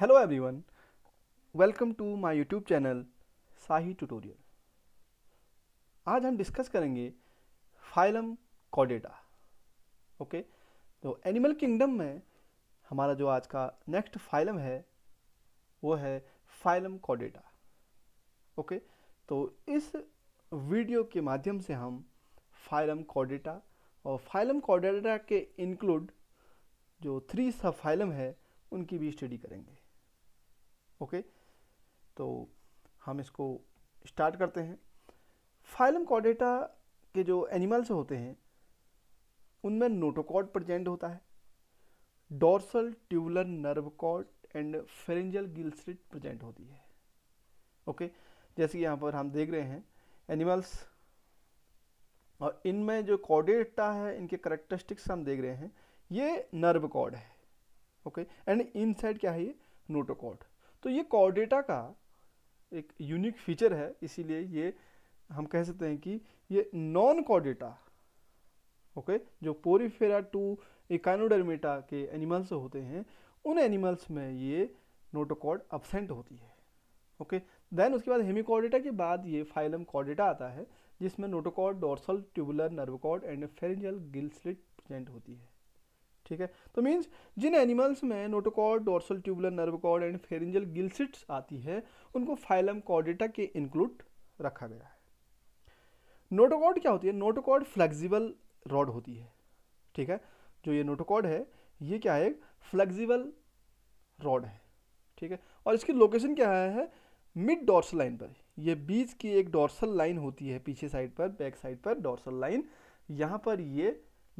Hello everyone welcome to my YouTube channel Sahi tutorial आज हम discuss करेंगे फाइलम कॉडेटा ओके तो एनिमल किंगडम में हमारा जो आज का नेक्स्ट फाइलम है वो है फाइलम कॉडेटा ओके तो इस वीडियो के माध्यम से हम फाइलम कॉडेटा और फाइलम कॉडेटा के इंक्लूड जो थ्री सब फाइलम है उनकी भी स्टडी करेंगे ओके तो हम इसको स्टार्ट करते हैं फाइलम कॉडेटा के जो एनिमल्स होते हैं उनमें नोटोकॉड प्रजेंट होता है dorsal tubular nerve cord and pharyngeal gill slits present होती है ओके जैसे कि यहाँ पर हम देख रहे हैं एनिमल्स और इनमें जो कॉडेटा है इनके करेक्टरिस्टिक्स हम देख रहे हैं ये नर्व कॉड है ओके एंड इनसाइड क्या है ये नोटोकॉड तो ये कॉर्डेटा का एक यूनिक फीचर है इसीलिए ये हम कह सकते हैं कि ये नॉन कॉर्डेटा ओके जो पोरीफेरा टू इकानोडर्मेटा के एनिमल्स होते हैं उन एनिमल्स में ये नोटोकॉर्ड अपसेंट होती है ओके देन उसके बाद हेमिकॉर्डेटा के बाद ये फाइलम कॉर्डेटा आता है जिसमें notochord dorsal tubular nerve cord and pharyngeal gill slit present होती है ठीक है तो मीन्स जिन एनिमल्स में notochord dorsal tubular nerve cord and pharyngeal gill slits आती है उनको फाइलम कॉर्डेटा के इंक्लूड रखा गया है नोटोकॉर्ड क्या होती है नोटोकॉर्ड फ्लेक्सिबल रॉड होती है ठीक है जो ये नोटोकॉर्ड है ये क्या है फ्लेक्सिबल रॉड है ठीक है और इसकी लोकेशन क्या है, है? मिड डॉर्सल लाइन पर ये बीच की एक डॉर्सल लाइन होती है पीछे साइड पर बैक साइड पर डॉर्सल लाइन यहाँ पर ये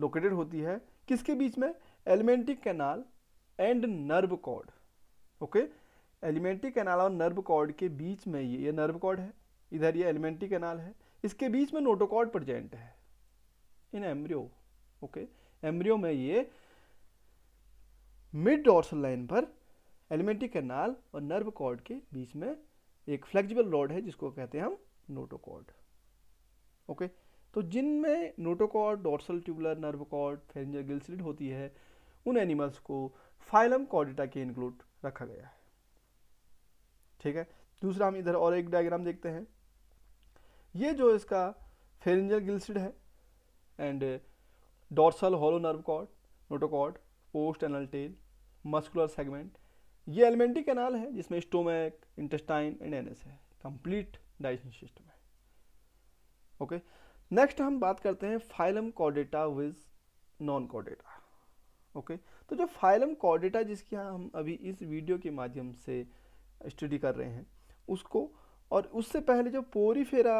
लोकेटेड होती है किसके बीच में alimentary canal and nerve cord okay alimentary canal और नर्व कॉर्ड के बीच में ये ये नर्व कॉर्ड है इधर ये एलिमेंट्री कैनाल है इसके बीच में नोटोकॉर्ड प्रजेंट है इन एम्ब्रियो ओके एम्ब्रियो में ये मिड डॉर्सल लाइन पर एलिमेंट्री कैनाल और नर्व कॉर्ड के बीच में एक फ्लेक्सिबल रॉड है जिसको कहते हैं हम नोटोकॉर्ड ओके okay? तो जिनमें notochord dorsal tubular nerve cord pharyngeal gill slit होती है उन एनिमल्स को फाइलम कॉर्डिटा के इंक्लूड रखा गया है ठीक है दूसरा हम इधर और एक डायग्राम देखते हैं ये जो इसका फेरेंजर गिल्सलिड है and dorsal hollow nerve cord notochord post anal tail muscular segment ये एलिमेंट्री कैनाल है जिसमें स्टोमैक इंटेस्टाइन एंड एनएस है कंप्लीट डाइजेशन सिस्टम है ओके okay? नेक्स्ट हम बात करते हैं फाइलम कॉडेटा विज नॉन कॉडेटा ओके तो जो फाइलम कॉडेटा जिसकी हम अभी इस वीडियो के माध्यम से स्टडी कर रहे हैं उसको और उससे पहले जो porifera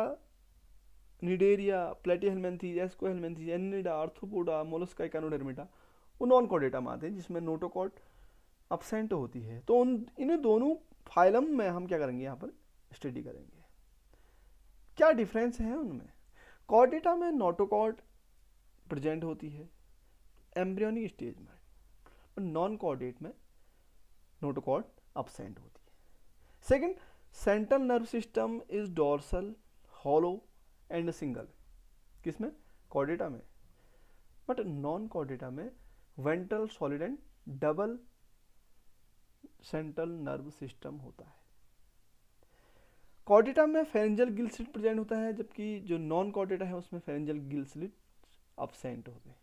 cnidaria platyhelminthes aschelminthes annelida arthropoda mollusca echinodermata वो नॉन कॉडेटा में आते हैं जिसमें नोटोकॉट अपसेंट होती है तो उन इन दोनों फाइलम में हम क्या करेंगे यहाँ पर स्टडी करेंगे क्या डिफरेंस है उनमें कॉर्डेटा में नोटोकॉर्ड प्रेजेंट होती है एम्ब्रियोनिक स्टेज में और नॉन कॉर्डेट में नोटोकॉर्ड अपसेंट होती है second central nerve system is dorsal hollow and single किसमें कॉर्डेटा में बट नॉन कॉर्डेटा में ventral solid and double central nerve system होता है कॉर्डेटा में फेरेंजल गिल स्लिट प्रेजेंट होता है जबकि जो नॉन कॉर्डेटा है उसमें फेरेंजल गिल स्लिट अपसेंट होते हैं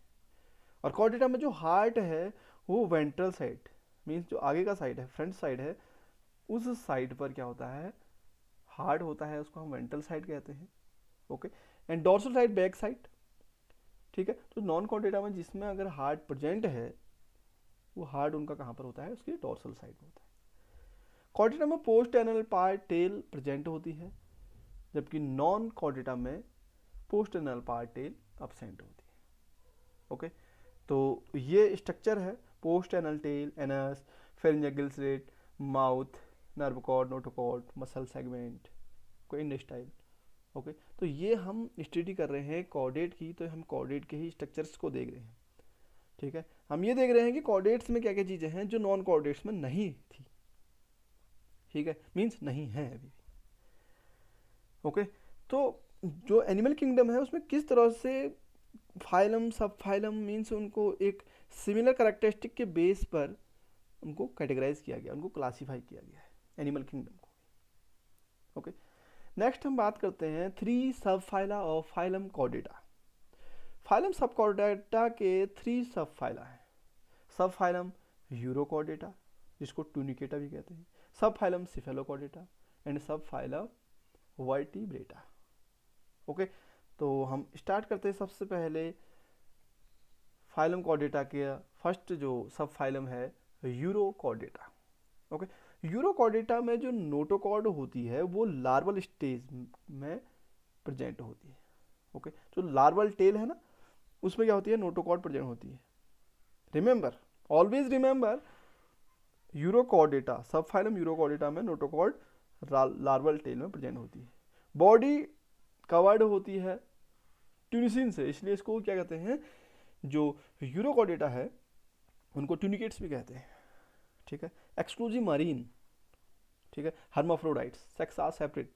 और कॉर्डेटा में जो हार्ट है वो वेंट्रल साइड मीन्स जो आगे का साइड है फ्रंट साइड है उस साइड पर क्या होता है हार्ट होता है उसको हम वेंट्रल साइड कहते हैं okay and dorsal side back side ठीक है तो नॉन कॉर्डेटा में जिसमें अगर हार्ट प्रेजेंट है वो हार्ट उनका कहाँ पर होता है उसके डॉर्सल साइड में होता है कॉर्डेटा में पोस्ट एनल पार टेल प्रेजेंट होती है जबकि नॉन कॉर्डेटा में पोस्ट एनल पार टेल अपसेंट होती है ओके तो ये स्ट्रक्चर है post anal tail anus pharyngeal gills रेट mouth nerve cord notochord muscle segment को स्टाइल ओके तो ये हम स्टडी कर रहे हैं कॉर्डेट की तो हम कॉर्डेट के ही स्ट्रक्चर्स को देख रहे हैं ठीक है हम ये देख रहे हैं कि कॉर्डेट्स में क्या क्या चीज़ें हैं जो नॉन कॉर्डेट्स में नहीं थी ठीक है मीन्स नहीं है अभी ओके तो जो एनिमल किंगडम है उसमें किस तरह से फाइलम सब फाइलम मीन्स उनको एक सिमिलर करेक्टरिस्टिक के बेस पर उनको कैटेगराइज किया गया उनको क्लासीफाई किया गया है एनिमल किंगडम को ओके नेक्स्ट हम बात करते हैं थ्री सब फाइला और फाइलम कॉडेटा फाइलम सब कॉडेटा के थ्री सब फाइला हैं सब फाइलम कॉडेटा जिसको टूनिकेटा भी कहते हैं phylum cephalochordata and sub phylum vertebrata okay तो हम स्टार्ट करते हैं सबसे पहले फाइलम कॉडेटा के फर्स्ट जो सब फाइलम है यूरो ओके यूरो में जो नोटोकॉर्ड होती है वो लार्वल स्टेज में प्रेजेंट होती है ओके जो लार्वल टेल है ना उसमें क्या होती है नोटोकॉर्ड प्रेजेंट होती है remember always remember urochordata sub phylum urochordata में नोटोकॉड लार्वल टेल में प्रेजेंट होती है बॉडी कवर्ड होती है ट्यूनिसिन से इसलिए इसको क्या कहते हैं जो यूरोकॉडेटा है उनको ट्यूनिकेट्स भी कहते हैं ठीक है एक्सक्लूसिव मरीन ठीक है hermaphrodites sex are separate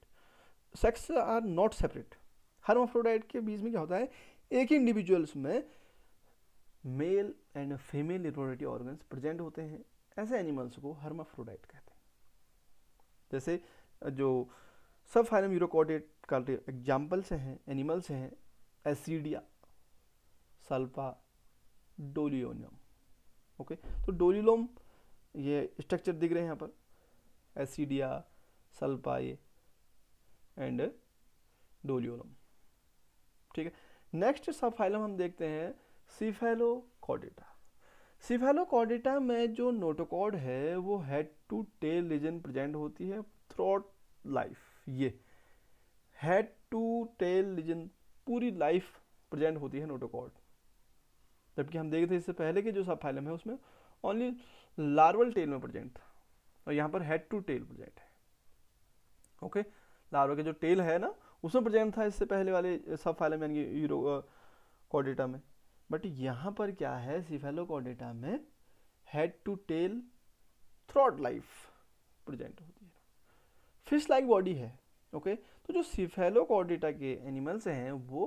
sex are not separate hermaphrodite के बीच में क्या होता है एक ही इंडिविजुअल्स में male and female generative organs present होते हैं ऐसे एनिमल्स को हर्माफ्रोडाइट कहते हैं जैसे जो सब फाइलम यूरोकॉडेट का एग्जाम्पल्स हैं एनिमल्स हैं एसिडिया सल्पा डोलियोनियम ओके तो डोलिलोम ये स्ट्रक्चर दिख रहे हैं यहाँ पर एसिडिया सल्पा ये एंड डोलियोलम ठीक है नेक्स्ट सब फाइलम हम देखते हैं सीफेलोकॉडेटा सिफेलोकॉडिटा में जो नोटोकॉर्ड है वो head to tail region present होती है थ्रॉट लाइफ ये हेड टू टेल रीजन पूरी लाइफ प्रेजेंट होती है नोटोकॉर्ड जबकि हम देखते थे इससे पहले के जो सब फाइलम है उसमें ओनली लार्वल टेल में प्रेजेंट था और यहाँ पर हेड टू टेल प्रेजेंट है ओके लार्वा के जो टेल है ना उसमें प्रेजेंट था इससे पहले वाले सब फाइलम यानी यूरो कॉर्डिटा में बट यहाँ पर क्या है सिफेलोकॉडेटा में head to tail throughout life present होती है फिश लाइक बॉडी है ओके okay? तो जो सिफेलोकॉडेटा के एनिमल्स हैं वो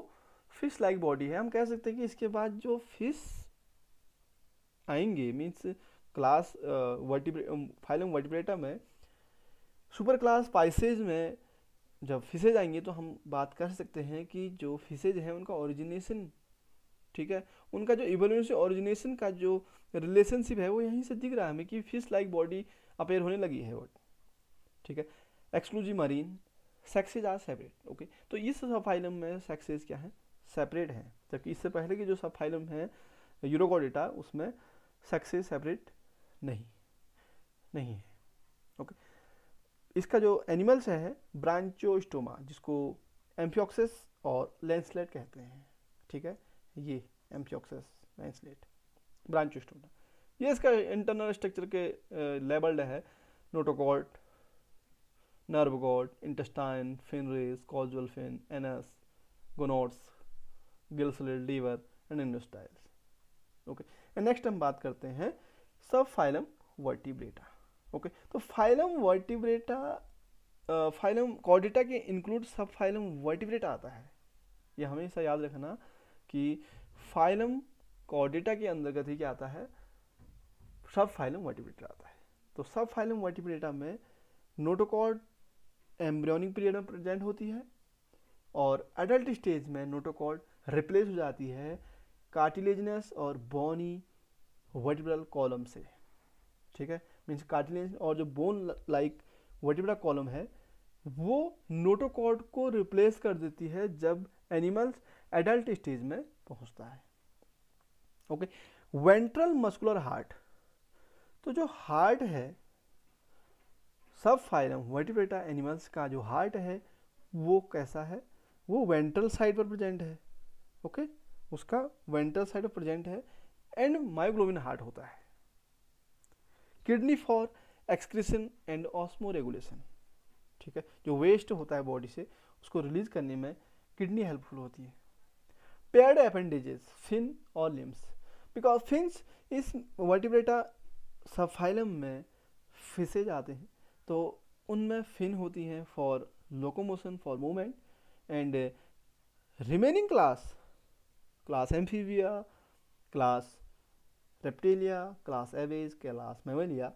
फिश लाइक बॉडी है हम कह सकते हैं कि इसके बाद जो फिश आएंगे means class vertebrae phylum vertebrata में सुपर क्लास पाइसेज में जब फिशेज आएंगे तो हम बात कर सकते हैं कि जो फिशेज हैं उनका ओरिजिनेशन ठीक है उनका जो इवोल्यूशन से ओरिजिनेशन का जो रिलेशनशिप है वो यहीं से दिख रहा है हमें कि फिश लाइक बॉडी अपेयर होने लगी है वो ठीक है exclusive marine sexes are separate okay तो इस सब फाइलम में सेक्सेज क्या है सेपरेट है जबकि इससे पहले की जो सब फाइलम है यूरोकोडेटा उसमें सेक्सेज सेपरेट नहीं नहीं है ओके इसका जो एनिमल्स है ब्रांचोस्टोमा जिसको एम्फियोक्सिस और लेंसलेट कहते हैं ठीक है ये एम्फियोक्सिस लाइन्सलेट ब्रांच स्टोना ये इसका इंटरनल स्ट्रक्चर के लेबल्ड है notochord nerve cord intestine fin rays caudal fin anus gonads gill slit liver and endostyles okay and next हम बात करते हैं सब फाइलम वर्टिब्रेटा ओके तो फाइलम वर्टिब्रेटा फाइलम कॉडिटा के इंक्लूड सब फाइलम वर्टिब्रेटा आता है ये हमेशा याद रखना कि फाइलम कॉर्डेटा के अंतर्गत ही क्या आता है सब फाइलम वर्टिब्रेटा आता है तो सब फाइलम वर्टिब्रेटा में नोटोकॉर्ड एम्ब्रियोनिक पीरियड में प्रेजेंट होती है और एडल्ट स्टेज में नोटोकॉर्ड रिप्लेस हो जाती है कार्टिलेजनस और बोनी वर्टिब्रल कॉलम से ठीक है मीन्स कार्टिलेज और जो बोन लाइक वर्टिब्रा कॉलम है वो नोटोकॉर्ड को रिप्लेस कर देती है जब एनिमल्स एडल्ट स्टेज में पहुंचता है ओके वेंट्रल मस्कुलर हार्ट तो जो हार्ट है सब फाइलम वर्टिवेटा एनिमल्स का जो हार्ट है वो कैसा है वो वेंट्रल साइड पर प्रेजेंट है ओके okay? उसका वेंट्रल साइड पर प्रेजेंट है एंड माइग्लोबिन हार्ट होता है kidney for excretion and osmoregulation ठीक है जो वेस्ट होता है बॉडी से उसको रिलीज करने में किडनी हेल्पफुल होती है पेयर्ड appendages, फिन और लिम्स बिकॉज fins इस वर्टिब्रेटा सफाइलम में फिसे जाते हैं तो उनमें फिन होती हैं for locomotion for movement and remaining class class amphibia class reptilia class aves class mammalia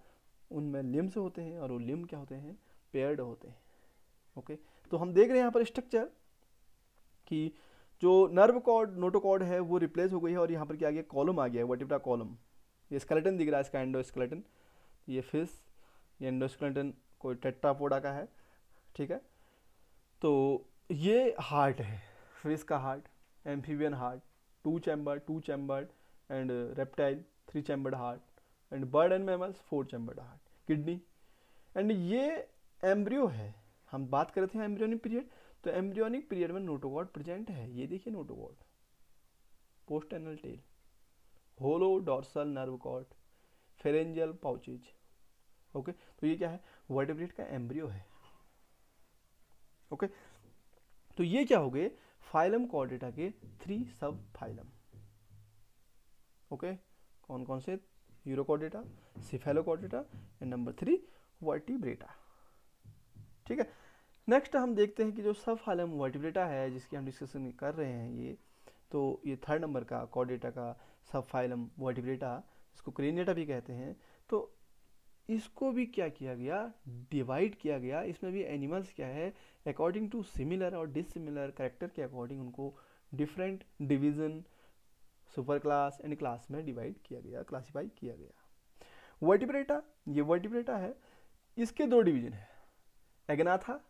उनमें लिम्स होते हैं और वो लिम क्या होते हैं पेयर्ड होते हैं ओके okay? तो हम देख रहे हैं यहाँ पर स्ट्रक्चर कि जो नर्व कॉर्ड नोटोकॉर्ड है वो रिप्लेस हो गई है और यहाँ पर क्या आ गया कॉलम आ गया है वटिब्रा कॉलम ये स्केलेटन दिख रहा है इसका एंडोस्केलेटन ये फिस ये एंडोस्केलेटन कोई टेट्रापोडा का है ठीक है तो ये हार्ट है फिस का heart amphibian heart two chamber two chambered and reptile three chambered heart and bird and mammals four chambered heart kidney and ये एम्ब्रियो है हम बात कर रहे थे एम्ब्रियोनिक पीरियड तो एम्ब्रियोनिक पीरियड में नोटोकॉर्ड प्रेजेंट है ये देखिए notochord post anal tail hollow dorsal nerve cord pharyngeal pouches okay तो ये क्या है वर्टिब्रेट का एम्ब्रियो है ओके तो ये क्या हो गए फाइलम कॉर्डेटा के थ्री सब फाइलम ओके कौन कौन से urochordata cephalochordata and number three vertebrata ठीक है नेक्स्ट हम देखते हैं कि जो सब हालम वर्टिब्रेटा है जिसकी हम डिस्कशन कर रहे हैं ये तो ये थर्ड नंबर का कॉडेटा का सब फाइलम वर्टिब्रेटा इसको क्रेनेटा भी कहते हैं तो इसको भी क्या किया गया डिवाइड किया गया इसमें भी एनिमल्स क्या है अकॉर्डिंग टू सिमिलर और डिसिमिलर करेक्टर के अकॉर्डिंग उनको different division super class and class में डिवाइड किया गया क्लासीफाई किया गया वर्टिब्रेटा ये वर्टिब्रेटा है इसके दो डिवीजन है एगनाथा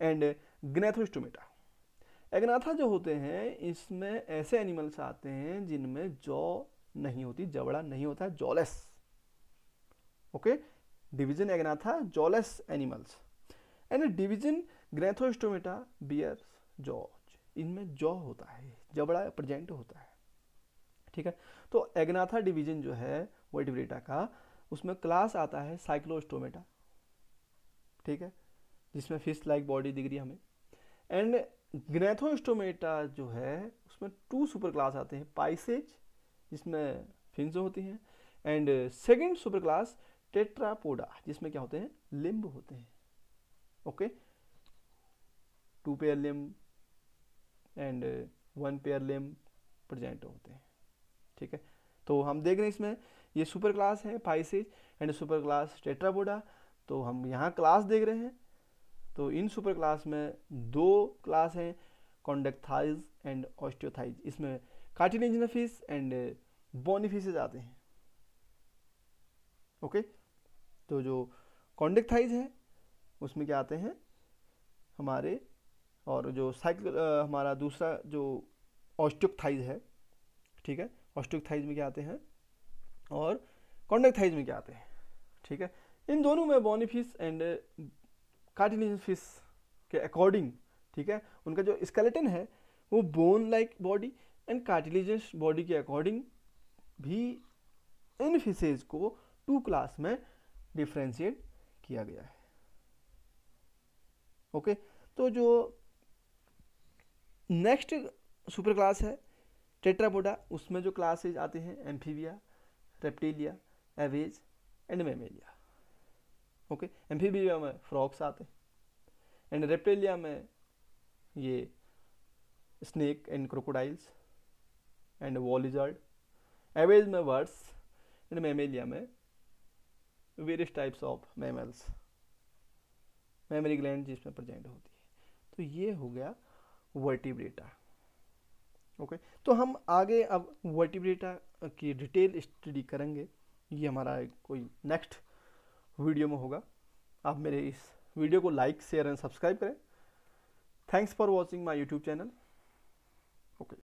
एंड ग्नेथोस्टोमेटा एग्नाथा जो होते हैं इसमें ऐसे एनिमल्स आते हैं जिनमें जॉ नहीं होती जबड़ा नहीं होता jawless okay division agnatha jawless animals and division gnathostomata bear jaws इनमें जॉ होता है जबड़ा प्रजेंट होता है ठीक है तो एग्नाथा डिवीजन जो है वर्टिब्रेटा का उसमें क्लास आता है साइक्लोस्टोमेटा ठीक है जिसमें फिस्ट लाइक बॉडी दिख रही है हमें एंड ग्नेथोस्टोमेटा जो है उसमें टू सुपर क्लास आते हैं पाइसेज जिसमें फिंस होती हैं and second super class tetrapoda जिसमें क्या होते हैं लिम्ब होते हैं okay two pair limb and one pair limb present होते हैं ठीक है तो हम देख रहे हैं इसमें ये सुपर क्लास है pisces and super class tetrapoda तो हम यहाँ क्लास देख रहे हैं तो इन सुपर क्लास में दो क्लास हैं कॉन्डक्थाइज एंड ऑस्टियोथाइज इसमें कार्टिलेजनस फिश एंड बोनीफिशेज आते हैं ओके तो जो कॉन्डक्थाइज है उसमें क्या आते हैं हमारे और जो साइकिल हमारा दूसरा जो ऑस्टियोथाइज है ठीक है ऑस्टियोथाइज में क्या आते हैं और कॉन्डक्थाइज में क्या आते हैं ठीक है इन दोनों में बोनीफिश एंड कार्टिलेज फिश के अकॉर्डिंग ठीक है उनका जो स्केलेटन है वो bone like body and cartilaginous body के अकॉर्डिंग भी इन फिशेज को टू क्लास में डिफ्रेंशिएट किया गया है ओके okay? तो जो नेक्स्ट सुपर क्लास है टेट्रापोडा उसमें जो क्लासेज आते हैं amphibia reptilia aves and mammalia okay amphibia में फ्रॉक्स आते हैं एंड रेप्टेलिया में ये snake and crocodiles and वॉलिजर्ड Airways में वर्ड्स एंड मेमेलिया में various types of mammals mammary gland जिसमें प्रजेंट होती है तो ये हो गया वर्टिब्रेटा ओके okay. तो हम आगे अब वर्टिब्रेटा की डिटेल स्टडी करेंगे ये हमारा कोई नेक्स्ट वीडियो में होगा आप मेरे इस वीडियो को लाइक शेयर एंड सब्सक्राइब करें thanks for watching my YouTube channel okay